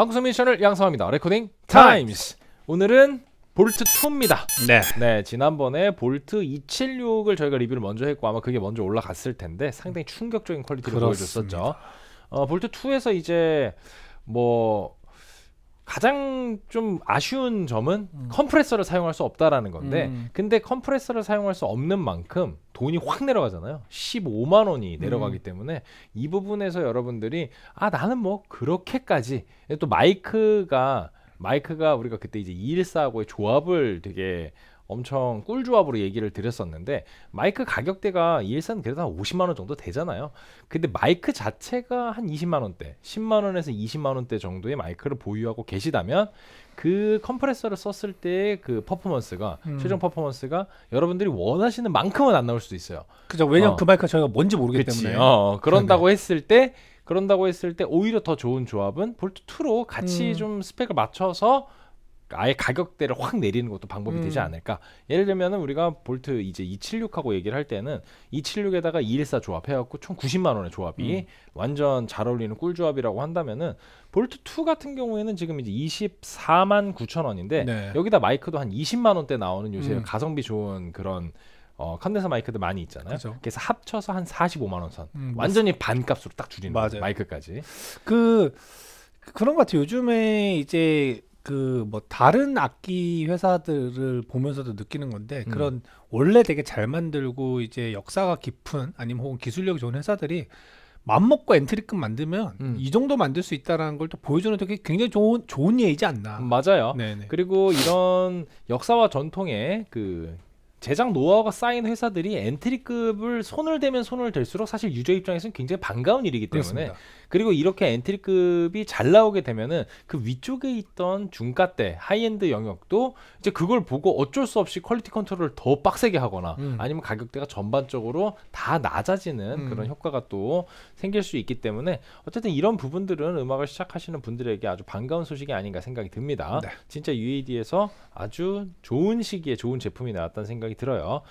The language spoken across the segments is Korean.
방송 미션을 양성합니다. 레코딩 타임스. 오늘은 볼트 2입니다. 네. 네, 지난번에 볼트 276을 저희가 리뷰를 먼저 했고 아마 그게 먼저 올라갔을 텐데 상당히 충격적인 퀄리티를 그렇습니다. 보여줬었죠. 어, 볼트 2에서 이제 뭐 가장 좀 아쉬운 점은 음. 컴프레서를 사용할 수 없다라는 건데 음. 근데 컴프레서를 사용할 수 없는 만큼 돈이 확 내려가잖아요. 15만 원이 음. 내려가기 음. 때문에 이 부분에서 여러분들이 아 나는 뭐 그렇게까지 또 마이크가 마이크가 우리가 그때 이제 214하고의 조합을 되게 엄청 꿀조합으로 얘기를 드렸었는데 마이크 가격대가 일산 그래도 한 50만 원 정도 되잖아요. 근데 마이크 자체가 한 20만 원대, 10만 원에서 20만 원대 정도의 마이크를 보유하고 계시다면 그 컴프레서를 썼을 때 그 퍼포먼스가 음. 최종 퍼포먼스가 여러분들이 원하시는 만큼은 안 나올 수도 있어요. 그죠. 왜냐면 어. 그 마이크가 저희가 뭔지 모르기 그치. 때문에. 어, 어. 그런다고 그러 네. 했을 때 그런다고 했을 때 오히려 더 좋은 조합은 볼트 2로 같이 음. 좀 스펙을 맞춰서 아예 가격대를 확 내리는 것도 방법이 음. 되지 않을까? 예를 들면 우리가 볼트 이제 276하고 얘기를 할 때는 276에다가 214 조합해갖고 총 90만 원의 조합이 음. 완전 잘 어울리는 꿀 조합이라고 한다면은 볼트 2 같은 경우에는 지금 이제 24만 9천 원인데 네. 여기다 마이크도 한 20만 원대 나오는 요새 음. 가성비 좋은 그런 어, 컨덴서 마이크들 많이 있잖아요. 그쵸. 그래서 합쳐서 한 45만 원 선. 음, 완전히 반값으로 딱 줄이는 거죠, 마이크까지. 그 그런 것 같아요. 요즘에 이제 그뭐 다른 악기 회사들을 보면서도 느끼는 건데 음. 그런 원래 되게 잘 만들고 이제 역사가 깊은 아니면 혹은 기술력이 좋은 회사들이 맘먹고 엔트리급 만들면 음. 이 정도 만들 수 있다라는 걸 또 보여주는 되게 굉장히 좋은 좋은 예이지 않나. 맞아요. 네네. 그리고 이런 역사와 전통의 그 제작 노하우가 쌓인 회사들이 엔트리급을 손을 대면 손을 댈수록 사실 유저 입장에서는 굉장히 반가운 일이기 때문에 그렇습니다. 그리고 이렇게 엔트리급이 잘 나오게 되면은 그 위쪽에 있던 중가 대 하이엔드 영역도 이제 그걸 보고 어쩔 수 없이 퀄리티 컨트롤을 더 빡세게 하거나 음. 아니면 가격대가 전반적으로 다 낮아지는 음. 그런 효과가 또 생길 수 있기 때문에 어쨌든 이런 부분들은 음악을 시작하시는 분들에게 아주 반가운 소식이 아닌가 생각이 듭니다. 네. 진짜 UAD에서 아주 좋은 시기에 좋은 제품이 나왔다는 생각이 생각이 들어요.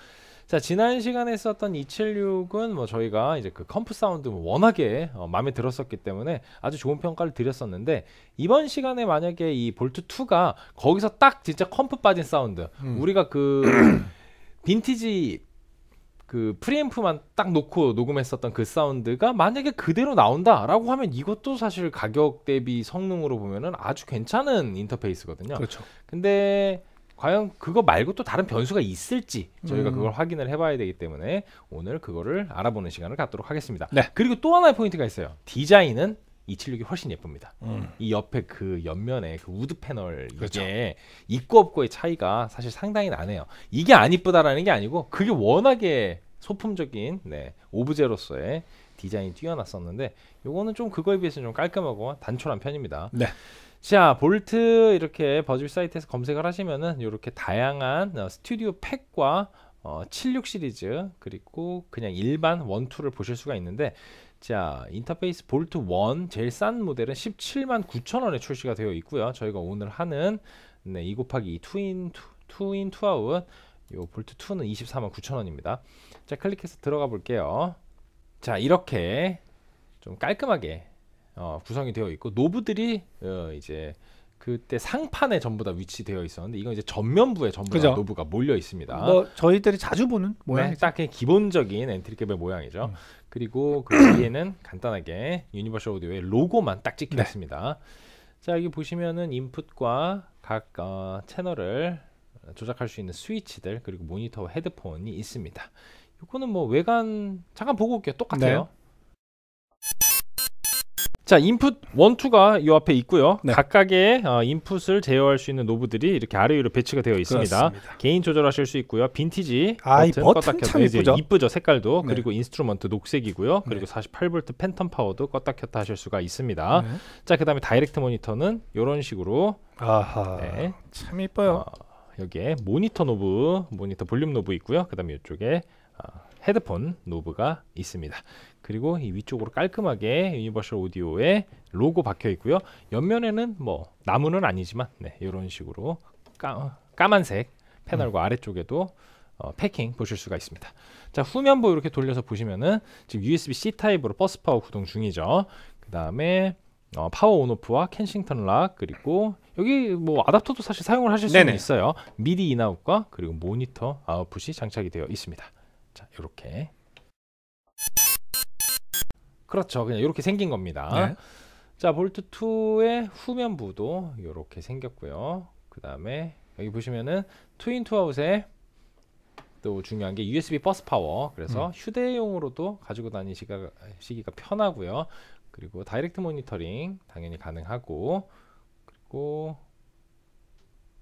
자 지난 시간에 썼던 276은 뭐 저희가 이제 그 컴프 사운드 뭐 워낙에 어, 마음에 들었었기 때문에 아주 좋은 평가를 드렸었는데 이번 시간에 만약에 이 볼트 2가 거기서 딱 진짜 컴프 빠진 사운드 음. 우리가 그 빈티지 그 프리앰프만 딱 놓고 녹음했었던 그 사운드가 만약에 그대로 나온다라고 하면 이것도 사실 가격 대비 성능으로 보면은 아주 괜찮은 인터페이스거든요. 그렇죠. 근데 과연 그거 말고 또 다른 변수가 있을지 저희가 음. 그걸 확인을 해봐야 되기 때문에 오늘 그거를 알아보는 시간을 갖도록 하겠습니다. 네. 그리고 또 하나의 포인트가 있어요. 디자인은 276이 훨씬 예쁩니다. 음. 이 옆에 그 옆면에 그 우드 패널 이게 그렇죠. 있고 없고의 차이가 사실 상당히 나네요. 이게 안 이쁘다라는 게 아니고 그게 워낙에 소품적인 네, 오브제로서의 디자인이 뛰어났었는데 요거는 좀 그거에 비해서 좀 깔끔하고 단촐한 편입니다. 네. 자 볼트 이렇게 버즈 사이트에서 검색을 하시면은 이렇게 다양한 어, 스튜디오 팩과 어, 76 시리즈 그리고 그냥 일반 원투를 보실 수가 있는데 자 인터페이스 볼트 1 제일 싼 모델은 17만 9천원에 출시가 되어 있고요 저희가 오늘 하는 네, 2 곱하기 2 투인 투, 투인 투아웃 요 볼트 2는 24만 9천원입니다 자 클릭해서 들어가 볼게요 자 이렇게 좀 깔끔하게 어, 구성이 되어 있고 노브들이 어, 이제 그때 상판에 전부 다 위치되어 있었는데 이건 이제 전면부에 전부 다 그죠. 노브가 몰려 있습니다. 뭐 저희들이 자주 보는 모양. 네, 딱 기본적인 엔트리캡의 모양이죠. 음. 그리고 그 뒤에는 간단하게 유니버셜 오디오의 로고만 딱 찍혀 있습니다. 네. 자 여기 보시면은 인풋과 각 어, 채널을 조작할 수 있는 스위치들 그리고 모니터 헤드폰이 있습니다. 이거는 뭐 외관 잠깐 보고 올게요. 똑같아요. 네. 자, 인풋 1, 2가 이 앞에 있고요. 네. 각각의 어, 인풋을 제어할 수 있는 노브들이 이렇게 아래 위로 배치가 되어 있습니다. 그렇습니다. 개인 조절하실 수 있고요. 빈티지 아, 버튼, 버튼 껐다 켰다 이쁘죠. 네, 이쁘죠. 색깔도. 네. 그리고 인스트루먼트 녹색이고요. 그리고 48V 팬텀 파워도 껐다 켰다 하실 수가 있습니다. 네. 자, 그다음에 다이렉트 모니터는 이런 식으로 아하. 네. 참 이뻐요. 어, 여기에 모니터 노브, 모니터 볼륨 노브 있고요. 그다음에 이쪽에 어, 헤드폰 노브가 있습니다. 그리고 이 위쪽으로 깔끔하게 유니버셜 오디오의 로고 박혀 있고요. 옆면에는 뭐 나무는 아니지만 네, 이런 식으로 까, 까만색 패널과 음. 아래쪽에도 어, 패킹 보실 수가 있습니다. 자 후면부 이렇게 돌려서 보시면은 지금 USB-C 타입으로 버스 파워 구동 중이죠. 그 다음에 어, 파워 온오프와 켄싱턴 락 그리고 여기 뭐 아답터도 사실 사용을 하실 수는 있어요. 미디 인아웃과 그리고 모니터 아웃풋이 장착이 되어 있습니다. 자, 이렇게. 그렇죠. 그냥 이렇게 생긴 겁니다. 네. 자, 볼트 2의 후면부도 이렇게 생겼고요. 그 다음에 여기 보시면은 트윈 투아웃에 또 중요한 게 USB 버스 파워. 그래서 음. 휴대용으로도 가지고 다니시기가 시기가 편하고요. 그리고 다이렉트 모니터링 당연히 가능하고 그리고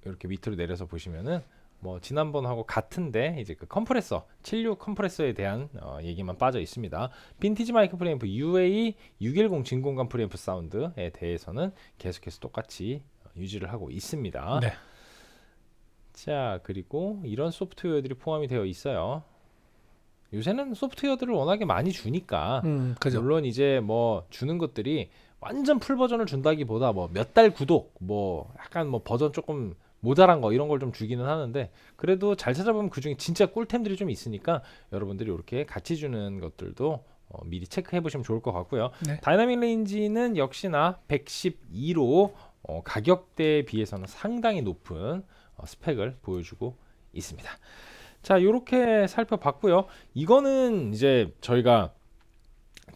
이렇게 밑으로 내려서 보시면은 뭐 지난번하고 같은데 이제 그 컴프레서 76 컴프레서에 대한 어, 얘기만 빠져 있습니다. 빈티지 마이크 프리앰프 UA 610 진공관 프리앰프 사운드에 대해서는 계속해서 똑같이 어, 유지를 하고 있습니다. 네. 자 그리고 이런 소프트웨어들이 포함이 되어 있어요. 요새는 소프트웨어들을 워낙에 많이 주니까 음, 물론 이제 뭐 주는 것들이 완전 풀 버전을 준다기보다 뭐 몇 달 구독 뭐 약간 뭐 버전 조금 모자란 거 이런 걸 좀 주기는 하는데 그래도 잘 찾아보면 그중에 진짜 꿀템들이 좀 있으니까 여러분들이 이렇게 같이 주는 것들도 어, 미리 체크해 보시면 좋을 것 같고요. 네. 다이나믹 레인지는 역시나 112로 어, 가격대에 비해서는 상당히 높은 어, 스펙을 보여주고 있습니다. 자, 이렇게 살펴봤고요. 이거는 이제 저희가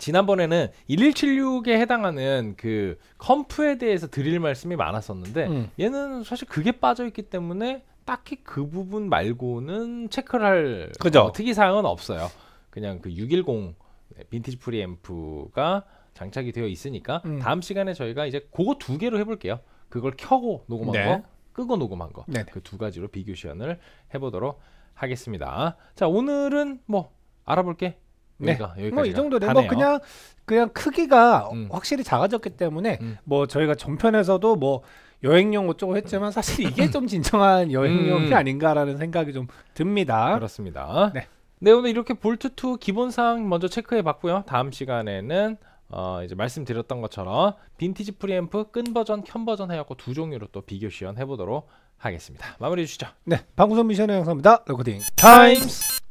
지난번에는 1176에 해당하는 그 컴프에 대해서 드릴 말씀이 많았었는데 음. 얘는 사실 그게 빠져 있기 때문에 딱히 그 부분 말고는 체크를 할 그죠. 어, 특이 사항은 없어요. 그냥 그 610 빈티지 프리앰프가 장착이 되어 있으니까 음. 다음 시간에 저희가 이제 그거 두 개로 해볼게요. 그걸 켜고 녹음한 네. 거, 끄고 녹음한 거 그 두 가지로 비교 시연을 해보도록 하겠습니다. 자 오늘은 뭐 알아볼 게 네. 뭐 이 정도 되면 뭐, 뭐 그냥 그냥 크기가 음. 확실히 작아졌기 때문에 음. 뭐 저희가 전편에서도 뭐 여행용 어쩌고 했지만 사실 이게 좀 진정한 여행용이 음. 아닌가라는 생각이 좀 듭니다. 그렇습니다. 네. 네 오늘 이렇게 볼트 2 기본 사항 먼저 체크해 봤고요. 다음 시간에는 어, 이제 말씀드렸던 것처럼 빈티지 프리앰프 끈 버전, 켠 버전 해갖고 두 종류로 또 비교 시연해 보도록 하겠습니다. 마무리해 주시죠. 네, 방구석 미션의 영상입니다. 레코딩 타임스.